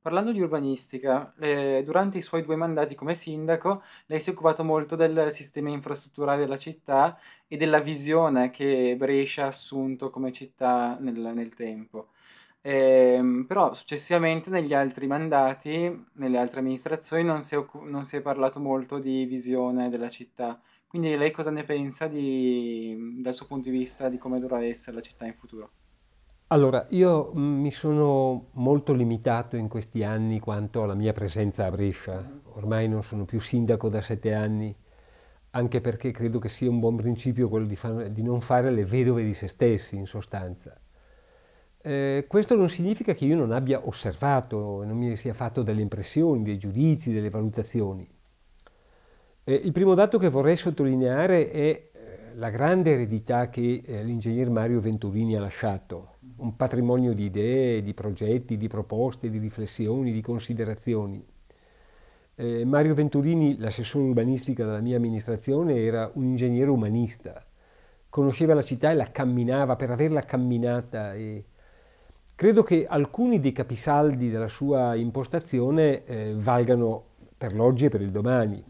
Parlando di urbanistica, eh, durante i suoi due mandati come sindaco, lei si è occupato molto del sistema infrastrutturale della città e della visione che Brescia ha assunto come città nel, nel tempo. Eh, però successivamente negli altri mandati, nelle altre amministrazioni, non si, è, non si, è parlato molto di visione della città. Quindi lei cosa ne pensa di, dal suo punto di vista di come dovrà essere la città in futuro? Allora, io mm, mi sono molto limitato in questi anni quanto alla mia presenza a Brescia. Ormai non sono più sindaco da sette anni, anche perché credo che sia un buon principio quello di, far, di non fare le vedove di se stessi, in sostanza. Eh, questo non significa che io non abbia osservato, non mi sia fatto delle impressioni, dei giudizi, delle valutazioni. Eh, il primo dato che vorrei sottolineare è eh, la grande eredità che eh, l'ingegner Mario Venturini ha lasciato un patrimonio di idee, di progetti, di proposte, di riflessioni, di considerazioni. Eh, Mario Venturini, l'assessore urbanistica della mia amministrazione, era un ingegnere umanista, conosceva la città e la camminava per averla camminata. E credo che alcuni dei capisaldi della sua impostazione eh, valgano per l'oggi e per il domani.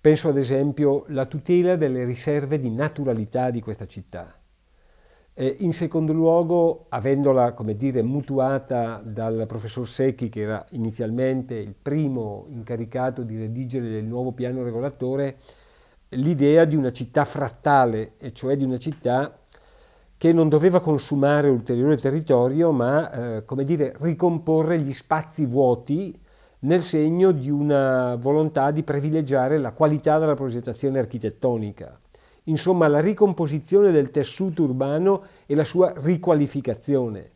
Penso ad esempio alla tutela delle riserve di naturalità di questa città eh, in secondo luogo, avendola dire, mutuata dal professor Secchi, che era inizialmente il primo incaricato di redigere il nuovo piano regolatore, l'idea di una città frattale, e cioè di una città che non doveva consumare ulteriore territorio, ma eh, come dire, ricomporre gli spazi vuoti nel segno di una volontà di privilegiare la qualità della progettazione architettonica insomma la ricomposizione del tessuto urbano e la sua riqualificazione.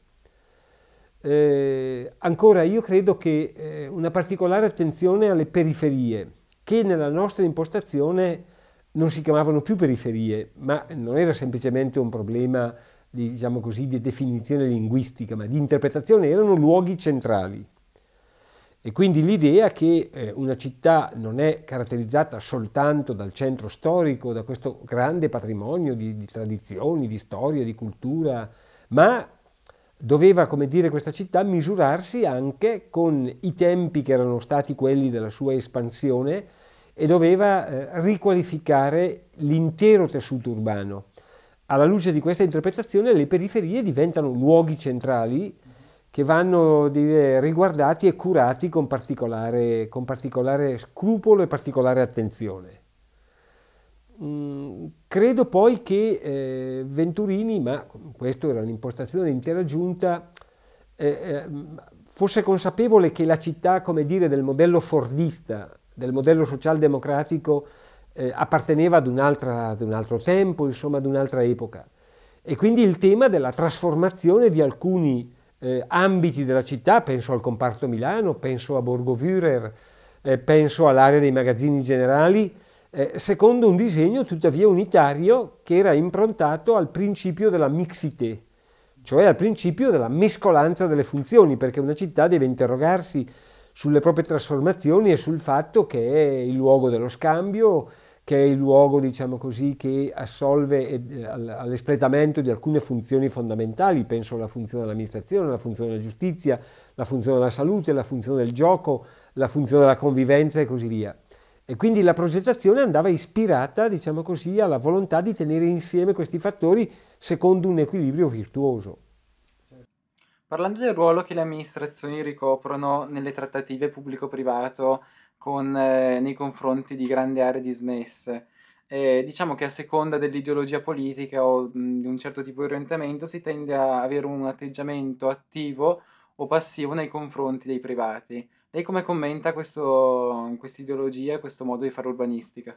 Eh, ancora io credo che eh, una particolare attenzione alle periferie, che nella nostra impostazione non si chiamavano più periferie, ma non era semplicemente un problema diciamo così, di definizione linguistica, ma di interpretazione, erano luoghi centrali. E quindi l'idea che eh, una città non è caratterizzata soltanto dal centro storico, da questo grande patrimonio di, di tradizioni, di storia, di cultura, ma doveva, come dire, questa città misurarsi anche con i tempi che erano stati quelli della sua espansione e doveva eh, riqualificare l'intero tessuto urbano. Alla luce di questa interpretazione le periferie diventano luoghi centrali che vanno dire, riguardati e curati con particolare, con particolare, scrupolo e particolare attenzione. Mm, credo poi che eh, Venturini, ma questa era un'impostazione dell'intera giunta, eh, eh, fosse consapevole che la città, come dire, del modello fordista, del modello socialdemocratico, eh, apparteneva ad, un, ad un altro tempo, insomma ad un'altra epoca. E quindi il tema della trasformazione di alcuni eh, ambiti della città, penso al comparto Milano, penso a Borgo Würer, eh, penso all'area dei magazzini generali, eh, secondo un disegno tuttavia unitario che era improntato al principio della mixité, cioè al principio della mescolanza delle funzioni, perché una città deve interrogarsi sulle proprie trasformazioni e sul fatto che è il luogo dello scambio, che è il luogo, diciamo così, che assolve eh, all'espletamento di alcune funzioni fondamentali, penso alla funzione dell'amministrazione, alla funzione della giustizia, la funzione della salute, la funzione del gioco, la funzione della convivenza e così via. E quindi la progettazione andava ispirata, diciamo così, alla volontà di tenere insieme questi fattori secondo un equilibrio virtuoso. Parlando del ruolo che le amministrazioni ricoprono nelle trattative pubblico-privato, con, eh, nei confronti di grandi aree dismesse. Eh, diciamo che a seconda dell'ideologia politica o mh, mhmm, di un certo tipo di orientamento si tende a avere un atteggiamento attivo o passivo nei confronti dei privati. Lei come commenta questa ideologia e questo modo di fare urbanistica?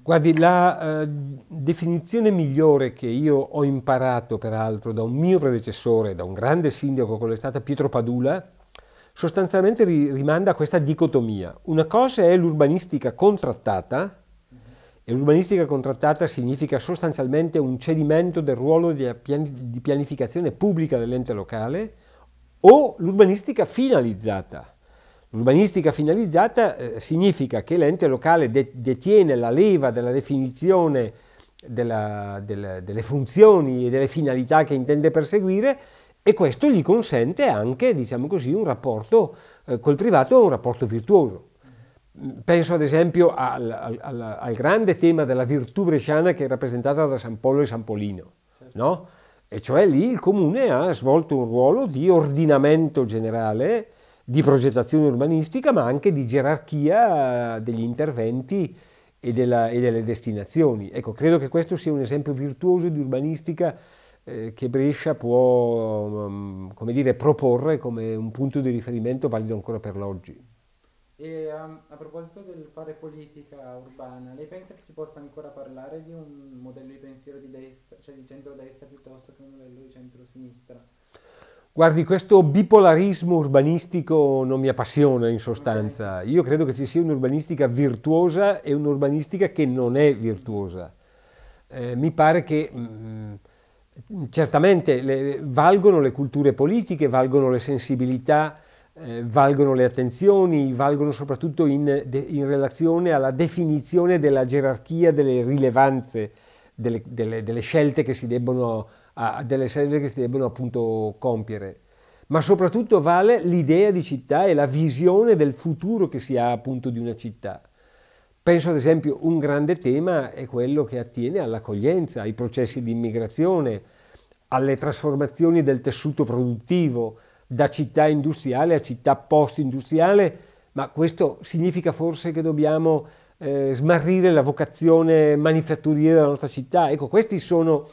Guardi, la eh, definizione migliore che io ho imparato peraltro da un mio predecessore, da un grande sindaco, quello è stato Pietro Padula, sostanzialmente ri- rimanda a questa dicotomia. Una cosa è l'urbanistica contrattata, e l'urbanistica contrattata significa sostanzialmente un cedimento del ruolo di, pian- di pianificazione pubblica dell'ente locale, o l'urbanistica finalizzata. L'urbanistica finalizzata eh, significa che l'ente locale de- detiene la leva della definizione della, della, delle funzioni e delle finalità che intende perseguire e questo gli consente anche, diciamo così, un rapporto eh, col privato, un rapporto virtuoso. Mm, penso ad esempio al, al, al, grande tema della virtù bresciana che è rappresentata da San Polo e San Polino, certo. no? E cioè lì il comune ha svolto un ruolo di ordinamento generale, di progettazione urbanistica, ma anche di gerarchia degli interventi e, della, e delle destinazioni. Ecco, credo che questo sia un esempio virtuoso di urbanistica eh, che Brescia può mm, come dire, proporre come un punto di riferimento valido ancora per l'oggi. E a, um, a, proposito del fare politica urbana, lei pensa che si possa ancora parlare di un modello di pensiero di destra, cioè di centro-destra piuttosto che un modello di centrosinistra? Guardi, questo bipolarismo urbanistico non mi appassiona in sostanza. Okay. Io credo che ci sia un'urbanistica virtuosa e un'urbanistica che non è virtuosa. Eh, mi pare che mh, mm, Certamente le, valgono le culture politiche, valgono le sensibilità, eh, valgono le attenzioni, valgono soprattutto in, de, in, relazione alla definizione della gerarchia delle rilevanze, delle, delle, delle scelte che si debbono, a, delle scelte che si debbono appunto compiere. Ma soprattutto vale l'idea di città e la visione del futuro che si ha appunto di una città. Penso ad esempio un grande tema è quello che attiene all'accoglienza, ai processi di immigrazione, alle trasformazioni del tessuto produttivo da città industriale a città post-industriale, ma questo significa forse che dobbiamo eh, smarrire la vocazione manifatturiera della nostra città. Ecco, questi sono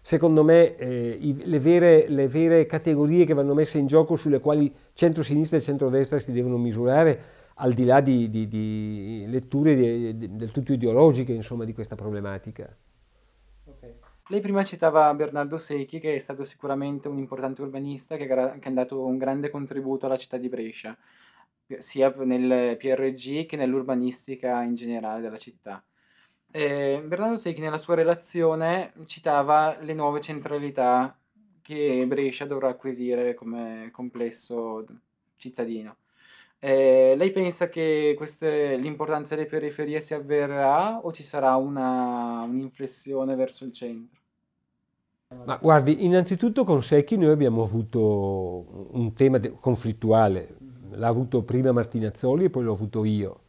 secondo me eh, i, le, vere, le, vere, categorie che vanno messe in gioco sulle quali centro-sinistra e centro-destra si devono misurare al di là di, di, di letture del tutto ideologiche insomma, di questa problematica. Okay. Lei prima citava Bernardo Secchi, che è stato sicuramente un importante urbanista che, ha dato un grande contributo alla città di Brescia, sia nel PRG che nell'urbanistica in generale della città. Eh, Bernardo Secchi nella sua relazione citava le nuove centralità che Brescia dovrà acquisire come complesso cittadino. Ehm, lei pensa che queste l'importanza delle periferie si avverrà o ci sarà una, un'inflessione verso il centro? Ma guardi, innanzitutto con Secchi noi abbiamo avuto un tema conflittuale, l'ha avuto prima Martinazzoli e poi l'ho avuto io.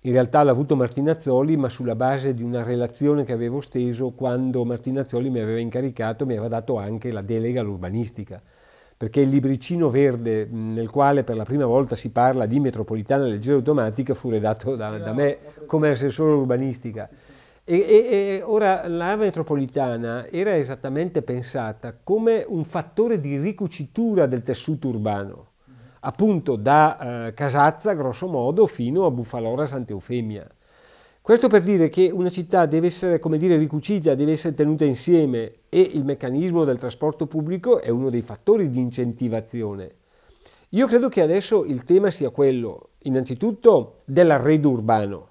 In realtà l'ha avuto Martinazzoli, ma sulla base di una relazione che avevo steso quando Martinazzoli mi aveva incaricato, mi aveva dato anche la delega all'urbanistica perché il libricino verde nel quale per la prima volta si parla di metropolitana leggera automatica fu redatto da, da me come assessore urbanistica. E, e, e, ora la metropolitana era esattamente pensata come un fattore di ricucitura del tessuto urbano, mhm. appunto da eh, Casazza grosso modo fino a Bufalora Sant'Eufemia. Questo per dire che una città deve essere, come dire, ricucita, deve essere tenuta insieme e il meccanismo del trasporto pubblico è uno dei fattori di incentivazione. Io credo che adesso il tema sia quello, innanzitutto, dell'arredo urbano.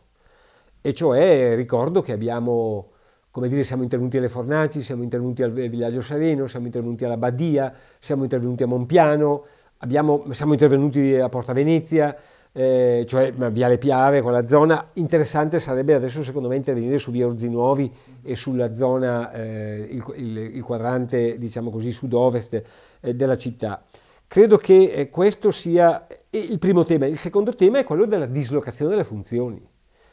E cioè, ricordo che abbiamo come dire, siamo intervenuti alle Fornaci, siamo intervenuti al Villaggio Sereno, siamo intervenuti alla Badia, siamo intervenuti a Monpiano, abbiamo, siamo intervenuti a Porta Venezia, eh, cioè Viale Piave, quella zona, interessante sarebbe adesso secondo me intervenire su Via Orzinuovi e sulla zona, eh, il, il, il, quadrante diciamo così sud-ovest eh, della città. Credo che eh, questo sia eh, il primo tema. Il secondo tema è quello della dislocazione delle funzioni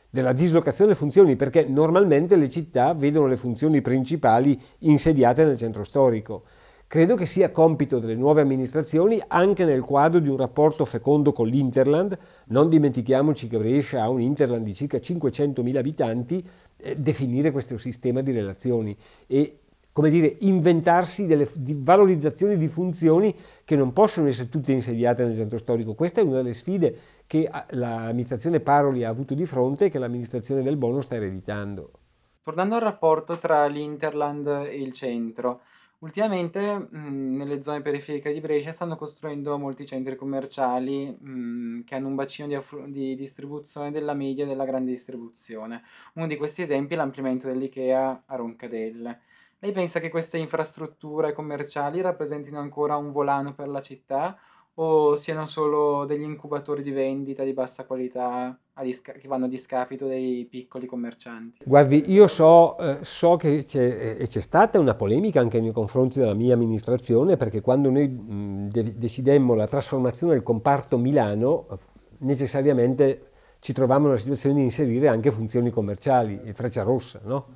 della dislocazione delle funzioni, perché normalmente le città vedono le funzioni principali insediate nel centro storico. Credo che sia compito delle nuove amministrazioni, anche nel quadro di un rapporto fecondo con l'Interland, non dimentichiamoci che Brescia ha un Interland di circa 500.000 abitanti, eh, definire questo sistema di relazioni e come dire, inventarsi delle di valorizzazioni di funzioni che non possono essere tutte insediate nel centro storico. Questa è una delle sfide che ah, l'amministrazione Paroli ha avuto di fronte e che l'amministrazione del Bono sta ereditando. Tornando al rapporto tra l'Interland e il centro, Ultimamente mh, mhmm, nelle zone periferiche di Brescia stanno costruendo molti centri commerciali mh, mhmm, che hanno un bacino di, di, distribuzione della media e della grande distribuzione. Uno di questi esempi è l'ampliamento dell'IKEA a Roncadelle. Lei pensa che queste infrastrutture commerciali rappresentino ancora un volano per la città o siano solo degli incubatori di vendita di bassa qualità disca- che vanno a discapito dei piccoli commercianti. Guardi, io so, eh, so che c'è, eh, c'è, stata una polemica anche nei confronti della mia amministrazione perché quando noi de- decidemmo la trasformazione del comparto Milano necessariamente ci trovavamo nella situazione di inserire anche funzioni commerciali e eh, freccia rossa, no?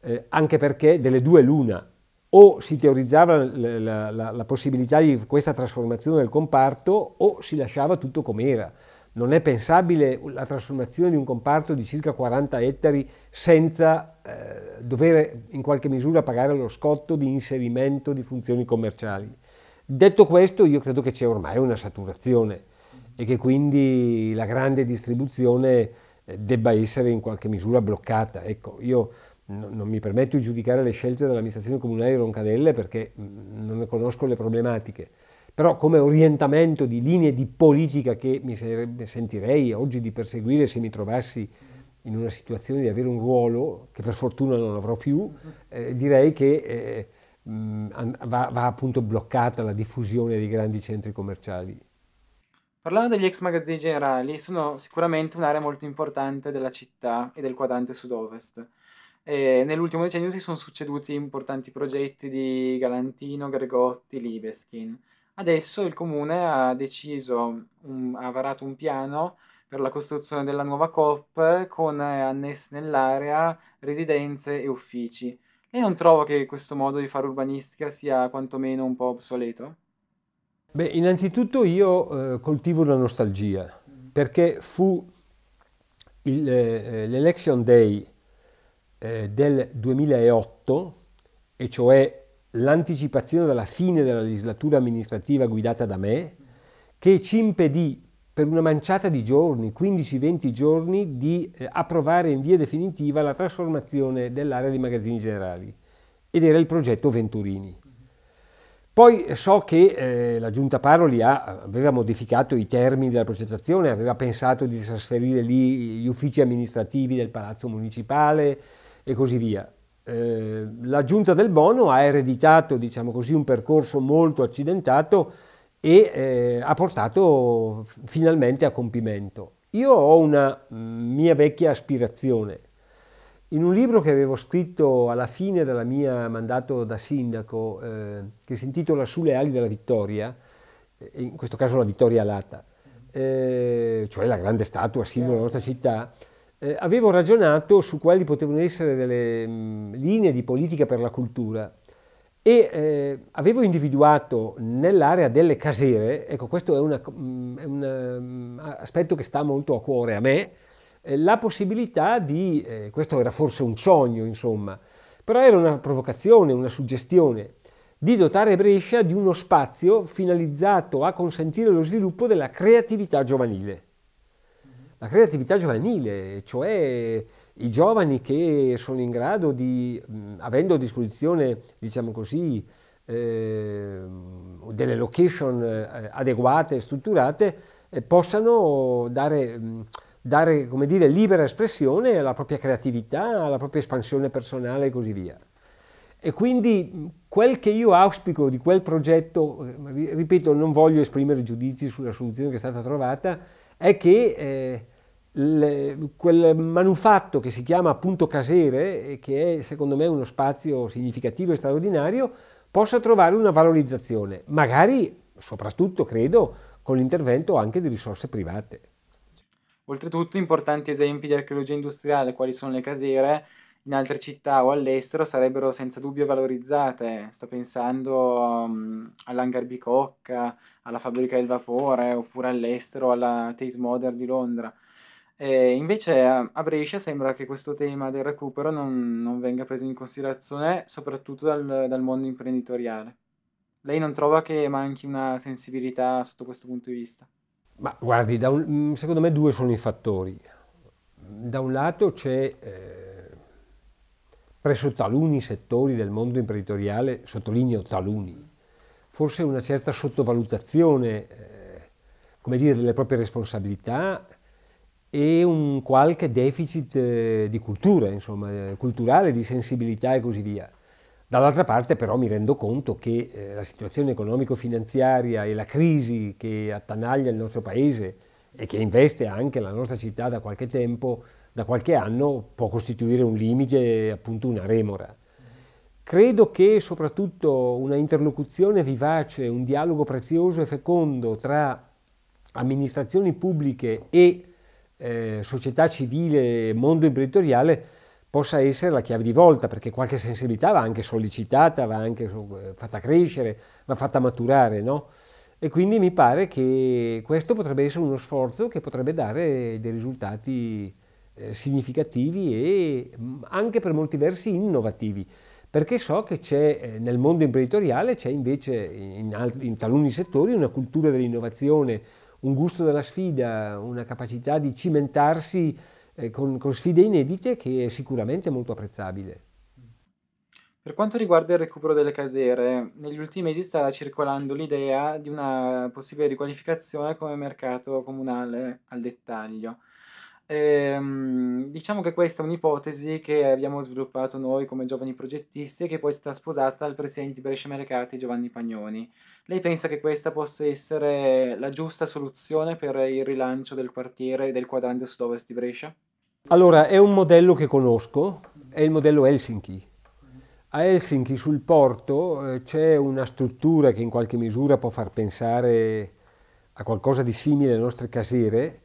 eh, anche perché delle due l'una, o si teorizzava la, la, la, possibilità di questa trasformazione del comparto o si lasciava tutto com'era. Non è pensabile la trasformazione di un comparto di circa 40 ettari senza eh, dover in qualche misura pagare lo scotto di inserimento di funzioni commerciali. Detto questo, io credo che c'è ormai una saturazione e che quindi la grande distribuzione eh, debba essere in qualche misura bloccata. Ecco, io non mi permetto di giudicare le scelte dell'amministrazione comunale di Roncadelle perché mm, non ne conosco le problematiche però come orientamento di linee di politica che mi sentirei oggi di perseguire se mi trovassi in una situazione di avere un ruolo che per fortuna non avrò più, eh, direi che eh, va, va, appunto bloccata la diffusione dei grandi centri commerciali. Parlando degli ex magazzini generali, sono sicuramente un'area molto importante della città e del quadrante sud-ovest. E nell'ultimo decennio si sono succeduti importanti progetti di Galantino, Gregotti, Libeskind Adesso il comune ha deciso, un, ha varato un piano per la costruzione della nuova COP con eh, annessi nell'area residenze e uffici. E non trovo che questo modo di fare urbanistica sia quantomeno un po' obsoleto? Beh, innanzitutto io eh, coltivo una nostalgia, mm. perché fu il, eh, eh, l'election day eh, del 2008, e cioè l'anticipazione della fine della legislatura amministrativa guidata da me, che ci impedì per una manciata di giorni, 15-20 giorni, di eh, approvare in via definitiva la trasformazione dell'area dei magazzini generali ed era il progetto Venturini. Poi eh, so che eh, la giunta Paroli ha, aveva modificato i termini della progettazione, aveva pensato di trasferire lì gli uffici amministrativi del palazzo municipale e così via. Eh, la giunta del Bono ha ereditato diciamo così, un percorso molto accidentato e eh, ha portato finalmente a compimento. Io ho una mm, mia vecchia aspirazione. In un libro che avevo scritto alla fine della mia mandato da sindaco, eh, che si intitola Sulle ali della vittoria, eh, in questo caso la vittoria alata, eh, cioè la grande statua, simbolo della nostra certo. città, eh, avevo ragionato su quali potevano essere delle mh, mm, linee di politica per la cultura e eh, avevo individuato nell'area delle casere, ecco questo è, una, mh, mm, è un mh, mm, aspetto che sta molto a cuore a me, eh, la possibilità di, eh, questo era forse un sogno insomma, però era una provocazione, una suggestione, di dotare Brescia di uno spazio finalizzato a consentire lo sviluppo della creatività giovanile la creatività giovanile, cioè i giovani che sono in grado di, avendo a disposizione, diciamo così, eh, delle location eh, adeguate e strutturate, eh, possano dare, dare dire, libera espressione alla propria creatività, alla propria espansione personale e così via. E quindi quel che io auspico di quel progetto, eh, ripeto, non voglio esprimere giudizi sulla soluzione che è stata trovata, è che eh, le, quel manufatto che si chiama appunto Casere, eh, che è secondo me uno spazio significativo e straordinario, possa trovare una valorizzazione, magari soprattutto credo con l'intervento anche di risorse private. Oltretutto importanti esempi di archeologia industriale, quali sono le casere, in altre città o all'estero sarebbero senza dubbio valorizzate. Sto pensando um, mhmm, all'Hangar alla Fabbrica del Vapore, oppure all'estero, alla Tate Modern di Londra. E invece a, Brescia sembra che questo tema del recupero non, non venga preso in considerazione, soprattutto dal, dal mondo imprenditoriale. Lei non trova che manchi una sensibilità sotto questo punto di vista? Ma guardi, un, mhmm, secondo me due sono i fattori. Da un lato c'è eh, presso taluni settori del mondo imprenditoriale, sottolineo taluni, forse una certa sottovalutazione eh, dire, delle proprie responsabilità e un qualche deficit eh, di cultura, insomma, eh, culturale, di sensibilità e così via. Dall'altra parte però mi rendo conto che eh, la situazione economico-finanziaria e la crisi che attanaglia il nostro paese e che investe anche la nostra città da qualche tempo da qualche anno può costituire un limite, appunto una remora. Credo che soprattutto una interlocuzione vivace, un dialogo prezioso e fecondo tra amministrazioni pubbliche e eh, società civile, mondo imprenditoriale, possa essere la chiave di volta, perché qualche sensibilità va anche sollecitata, va anche eh, fatta crescere, va fatta maturare, no? E quindi mi pare che questo potrebbe essere uno sforzo che potrebbe dare dei risultati eh, significativi e mm, anche per molti versi innovativi, perché so che c'è eh, nel mondo imprenditoriale c'è invece eh, in, altri, in taluni settori una cultura dell'innovazione, un gusto della sfida, una capacità di cimentarsi con, con sfide inedite che è sicuramente molto apprezzabile. Per quanto riguarda il recupero delle casere, negli ultimi mesi sta circolando l'idea di una possibile riqualificazione come mercato comunale al dettaglio. Ehm, diciamo che questa è un'ipotesi che abbiamo sviluppato noi come giovani progettisti e che poi è stata sposata al presidente di Brescia Mercati Giovanni Pagnoni. Lei pensa che questa possa essere la giusta soluzione per il rilancio del quartiere e del quadrante sud-ovest di Brescia? Allora, è un modello che conosco, è il modello Helsinki. A Helsinki sul porto eh, c'è una struttura che in qualche misura può far pensare a qualcosa di simile alle nostre casere,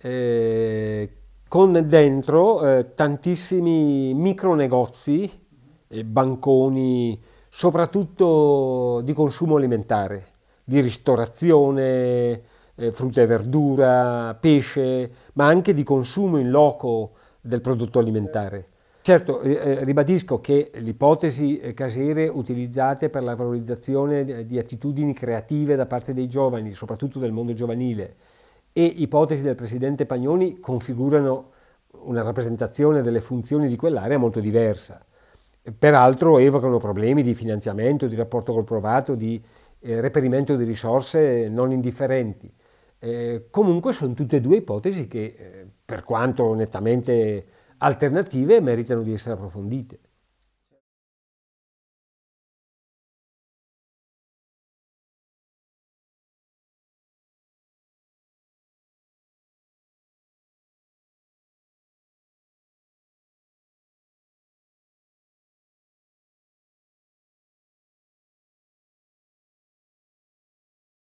eh, con dentro eh, tantissimi micronegozi e banconi, soprattutto di consumo alimentare, di ristorazione, eh, frutta e verdura, pesce, ma anche di consumo in loco del prodotto alimentare. Certo, eh, eh, ribadisco che le ipotesi casere utilizzate per la valorizzazione di attitudini creative da parte dei giovani, soprattutto del mondo giovanile, e ipotesi del presidente Pagnoni configurano una rappresentazione delle funzioni di quell'area molto diversa. Peraltro evocano problemi di finanziamento, di rapporto col provato, di eh, reperimento di risorse non indifferenti. Eh, comunque sono tutte e due ipotesi che, eh, per quanto nettamente alternative, meritano di essere approfondite.